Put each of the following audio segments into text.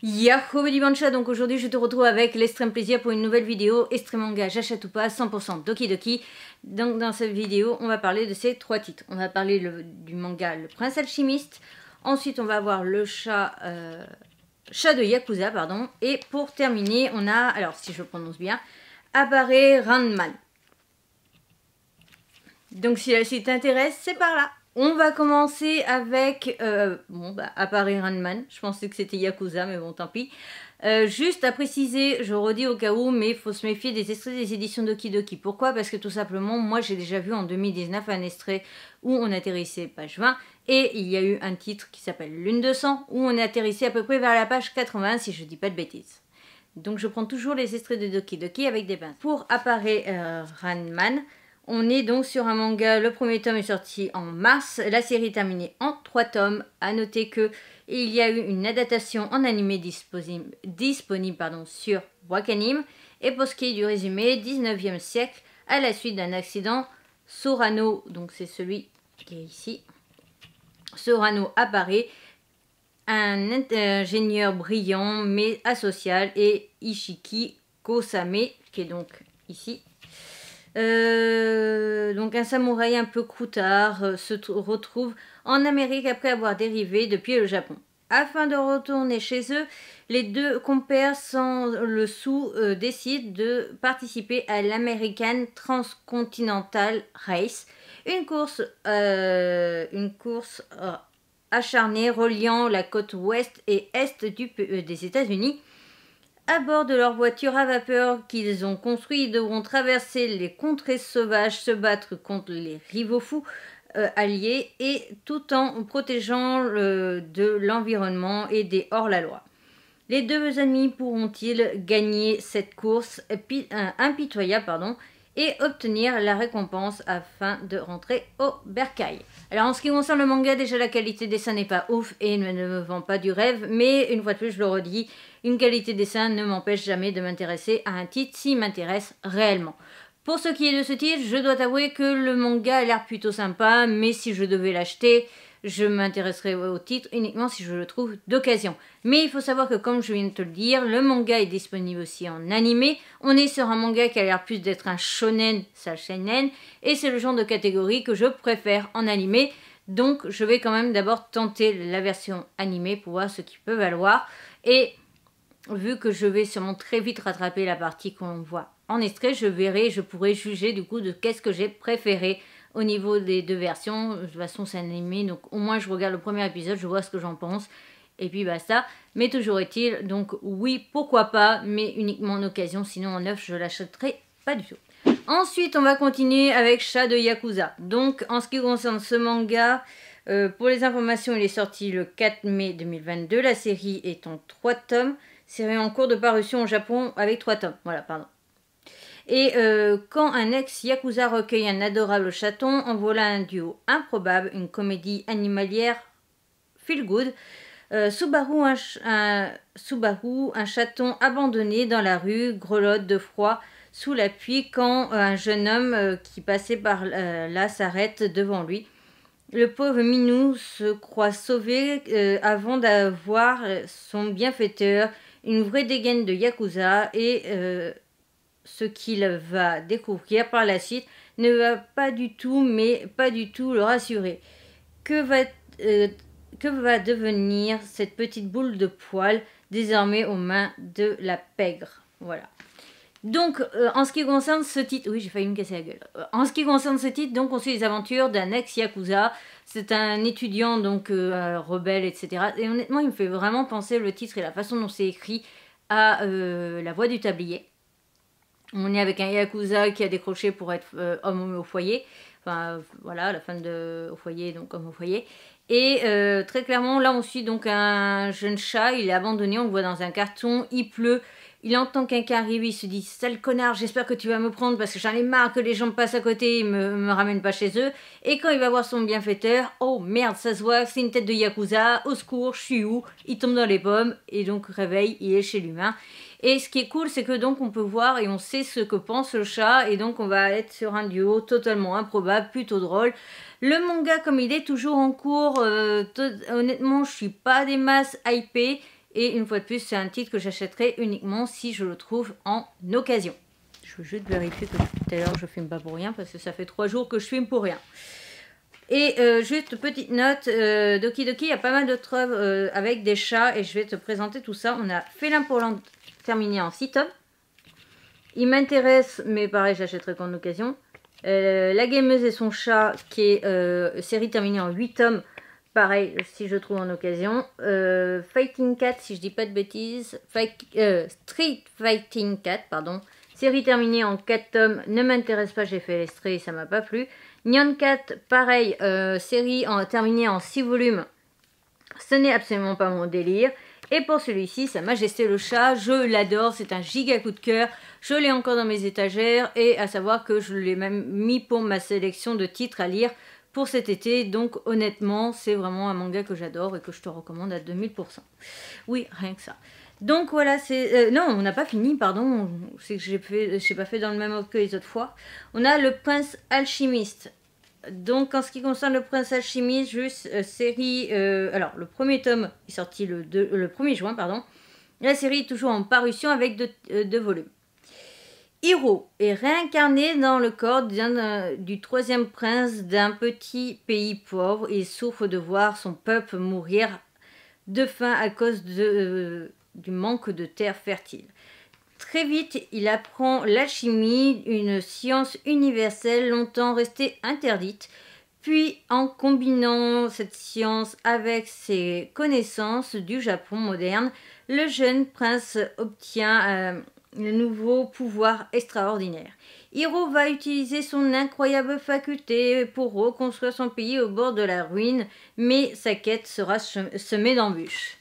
Yahoo Bancha, donc aujourd'hui je te retrouve avec l'extrême plaisir pour une nouvelle vidéo extrême manga pas, 100% Doki Doki. Donc dans cette vidéo on va parler de ces trois titres. On va parler du manga Le Prince Alchimiste, ensuite on va voir le chat, euh, chat de Yakuza pardon, et pour terminer on a, alors si je prononce bien, apparaît Randman. Donc si la suite t'intéresse c'est par là on va commencer avec, euh, bon, bah, je pensais que c'était Yakuza, mais bon, tant pis. Euh, juste à préciser, je redis au cas où, mais il faut se méfier des extraits des éditions Doki Doki. Pourquoi Parce que tout simplement, moi j'ai déjà vu en 2019 un extrait où on atterrissait page 20, et il y a eu un titre qui s'appelle Lune de sang, où on atterrissait à peu près vers la page 80, si je dis pas de bêtises. Donc je prends toujours les extraits de Doki Doki avec des bains. Pour apparaître euh, Runman... On est donc sur un manga, le premier tome est sorti en mars, la série est terminée en trois tomes. A noter que il y a eu une adaptation en animé disponible sur Wakanim. Et pour ce qui est du résumé, 19e siècle, à la suite d'un accident, Sorano, donc c'est celui qui est ici, Sorano apparaît, un euh, ingénieur brillant mais asocial, et Ishiki Kosame, qui est donc ici, euh, donc un samouraï un peu croutard euh, se retrouve en Amérique après avoir dérivé depuis le Japon. Afin de retourner chez eux, les deux compères sans le sou euh, décident de participer à l'American Transcontinental Race, une course, une course acharnée reliant la côte ouest et est du, des États-Unis à bord de leur voiture à vapeur qu'ils ont construite, ils devront traverser les contrées sauvages, se battre contre les rivaux fous euh, alliés et tout en protégeant de l'environnement et des hors-la-loi. Les deux amis pourront-ils gagner cette course euh, euh, impitoyable pardon, et obtenir la récompense afin de rentrer au bercail. Alors en ce qui concerne le manga, déjà la qualité des dessin n'est pas ouf et ne me vend pas du rêve, mais une fois de plus je le redis, une qualité dessin ne m'empêche jamais de m'intéresser à un titre s'il m'intéresse réellement. Pour ce qui est de ce titre, je dois t'avouer que le manga a l'air plutôt sympa, mais si je devais l'acheter, je m'intéresserai au titre uniquement si je le trouve d'occasion. Mais il faut savoir que comme je viens de te le dire, le manga est disponible aussi en animé. On est sur un manga qui a l'air plus d'être un shonen, ça shonen, et c'est le genre de catégorie que je préfère en animé. Donc je vais quand même d'abord tenter la version animée pour voir ce qui peut valoir. Et vu que je vais sûrement très vite rattraper la partie qu'on voit en extrait, je verrai, je pourrai juger du coup de qu'est-ce que j'ai préféré au niveau des deux versions. De toute façon, c'est animé, donc au moins je regarde le premier épisode, je vois ce que j'en pense. Et puis basta. Mais toujours est-il, donc oui, pourquoi pas, mais uniquement en occasion, sinon en neuf, je l'achèterai pas du tout. Ensuite, on va continuer avec Chat de Yakuza. Donc, en ce qui concerne ce manga, euh, pour les informations, il est sorti le 4 mai 2022. La série est en 3 tomes. Série en cours de parution au Japon avec 3 tomes. Voilà, pardon. Et euh, quand un ex-yakuza recueille un adorable chaton, en voilà un duo improbable, une comédie animalière feel good. Euh, Subaru, un, un chaton abandonné dans la rue, grelotte de froid sous la pluie quand euh, un jeune homme qui passait par là s'arrête devant lui. Le pauvre Minou se croit sauvé avant d'avoir son bienfaiteur, une vraie dégaine de Yakuza et ce qu'il va découvrir par la suite ne va pas du tout, mais pas du tout le rassurer. Que va, euh, devenir cette petite boule de poils désormais aux mains de la pègre Voilà. Donc, euh, en ce qui concerne ce titre, oui, j'ai failli me casser la gueule. Euh, en ce qui concerne ce titre, donc, on suit les aventures d'un ex-yakuza. C'est un étudiant, donc, rebelle, etc. Et honnêtement, il me fait vraiment penser le titre et la façon dont c'est écrit à La voix du tablier. On est avec un Yakuza qui a décroché pour être euh, homme au foyer. Enfin, voilà, la femme de, au foyer, donc homme au foyer. Et euh, très clairement, là, on suit donc un jeune chat. Il est abandonné, on le voit dans un carton. Il pleut. Il entend quelqu'un arriver, il se dit Sale connard, j'espère que tu vas me prendre parce que j'en ai marre que les gens passent à côté et me, me ramènent pas chez eux. Et quand il va voir son bienfaiteur, oh merde, ça se voit, c'est une tête de yakuza, au secours, je suis où Il tombe dans les pommes et donc réveille, il est chez l'humain. Et ce qui est cool, c'est que donc on peut voir et on sait ce que pense le chat, et donc on va être sur un duo totalement improbable, plutôt drôle. Le manga, comme il est toujours en cours, euh, honnêtement, je suis pas des masses hypées. Et une fois de plus, c'est un titre que j'achèterai uniquement si je le trouve en occasion. Je veux juste vérifier que tout à l'heure je filme pas pour rien parce que ça fait trois jours que je filme pour rien. Et euh, juste petite note, euh, Doki Doki, il y a pas mal d'autres œuvres euh, avec des chats et je vais te présenter tout ça. On a Félin pour l'an terminé en 6 tomes. Il m'intéresse, mais pareil, j'achèterai qu'en occasion. La gameuse et son chat, qui est série terminée en huit tomes, pareil, si je trouve en occasion. Euh, Fighting Cat, si je dis pas de bêtises. Euh, Street Fighting Cat, pardon. Série terminée en 4 tomes, ne m'intéresse pas, j'ai fait et ça m'a pas plu. Nyan Cat, pareil, euh, série en, terminée en 6 volumes, ce n'est absolument pas mon délire. Et pour celui-ci, Sa Majesté le Chat, je l'adore, c'est un giga coup de cœur. Je l'ai encore dans mes étagères et à savoir que je l'ai même mis pour ma sélection de titres à lire pour cet été. Donc honnêtement, c'est vraiment un manga que j'adore et que je te recommande à 2000%. Oui, rien que ça. Donc voilà, c'est... Euh, non, on n'a pas fini, pardon. C'est que je n'ai pas fait dans le même ordre que les autres fois. On a le prince alchimiste. Donc en ce qui concerne le prince alchimiste, juste euh, série... Euh, alors le premier tome est sorti le, le 1er juin, pardon. La série est toujours en parution avec deux volumes. Hiro est réincarné dans le corps euh, du troisième prince d'un petit pays pauvre et souffre de voir son peuple mourir de faim à cause euh, du manque de terres fertiles. Très vite, il apprend l'alchimie, une science universelle longtemps restée interdite. Puis, en combinant cette science avec ses connaissances du Japon moderne, le jeune prince obtient euh, le nouveau pouvoir extraordinaire. Hiro va utiliser son incroyable faculté pour reconstruire son pays au bord de la ruine, mais sa quête sera semée d'embûches.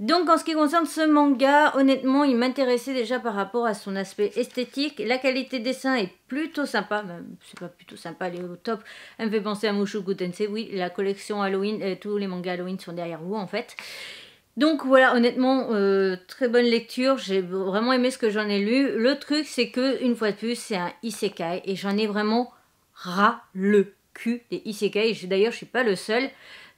Donc en ce qui concerne ce manga, honnêtement, il m'intéressait déjà par rapport à son aspect esthétique. La qualité des est plutôt sympa, même c'est pas plutôt sympa, elle est au top. Elle me fait penser à Mushoku Tensei, oui, la collection Halloween, euh, tous les mangas Halloween sont derrière vous en fait. Donc voilà, honnêtement, euh, très bonne lecture. J'ai vraiment aimé ce que j'en ai lu. Le truc, c'est que une fois de plus, c'est un isekai et j'en ai vraiment ras le cul des isekai. D'ailleurs, je suis pas le seul.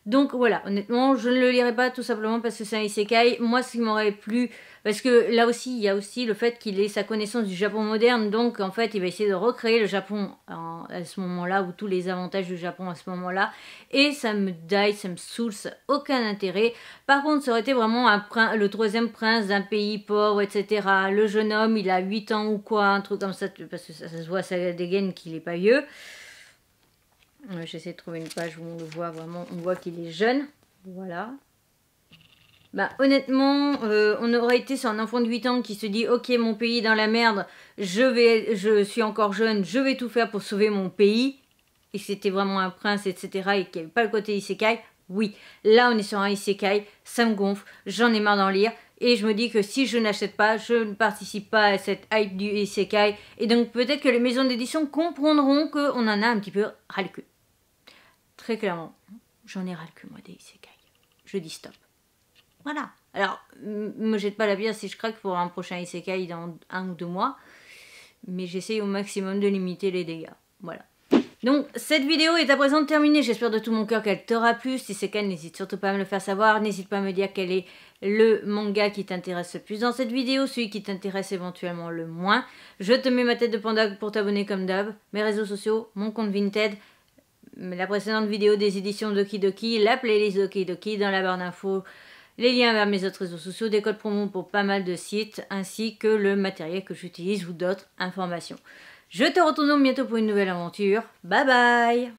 Donc voilà, honnêtement, je ne le lirai pas tout simplement parce que c'est un isekai. Moi, ce qui m'aurait plu parce que là aussi, il y a aussi le fait qu'il ait sa connaissance du Japon moderne, donc en fait, il va essayer de recréer le Japon à ce moment-là, ou tous les avantages du Japon à ce moment-là. Et ça me die, ça me saoule, ça aucun intérêt. Par contre, ça aurait été vraiment un le troisième prince d'un pays pauvre, etc. Le jeune homme, il a 8 ans ou quoi, un truc comme ça, parce que ça, se voit, ça dégaine qu'il est pas vieux. Euh, j'essaie de trouver une page où on le voit vraiment, on voit qu'il est jeune. Voilà. Bah, honnêtement, euh, on aurait été sur un enfant de 8 ans qui se dit Ok, mon pays est dans la merde, je, vais, je suis encore jeune, je vais tout faire pour sauver mon pays. Et c'était vraiment un prince, etc. Et qu'il n'y avait pas le côté isekai. Oui, là on est sur un isekai, ça me gonfle, j'en ai marre d'en lire. Et je me dis que si je n'achète pas, je ne participe pas à cette hype du isekai. Et donc peut-être que les maisons d'édition comprendront qu'on en a un petit peu ras le cul. Très clairement, j'en ai ras le cul moi des isekai. Je dis stop. Voilà. Alors, me jette pas la bière si je craque pour un prochain isekai dans un ou deux mois, mais j'essaye au maximum de limiter les dégâts. Voilà. Donc, cette vidéo est à présent terminée. J'espère de tout mon cœur qu'elle t'aura plu. Si c'est qu'elle, n'hésite surtout pas à me le faire savoir. N'hésite pas à me dire quel est le manga qui t'intéresse le plus dans cette vidéo, celui qui t'intéresse éventuellement le moins. Je te mets ma tête de panda pour t'abonner comme d'hab. Mes réseaux sociaux, mon compte Vinted, la précédente vidéo des éditions Doki Doki, la playlist Doki Doki dans la barre d'infos les liens vers mes autres réseaux sociaux, des codes promo pour pas mal de sites, ainsi que le matériel que j'utilise ou d'autres informations. Je te retourne bientôt pour une nouvelle aventure. Bye bye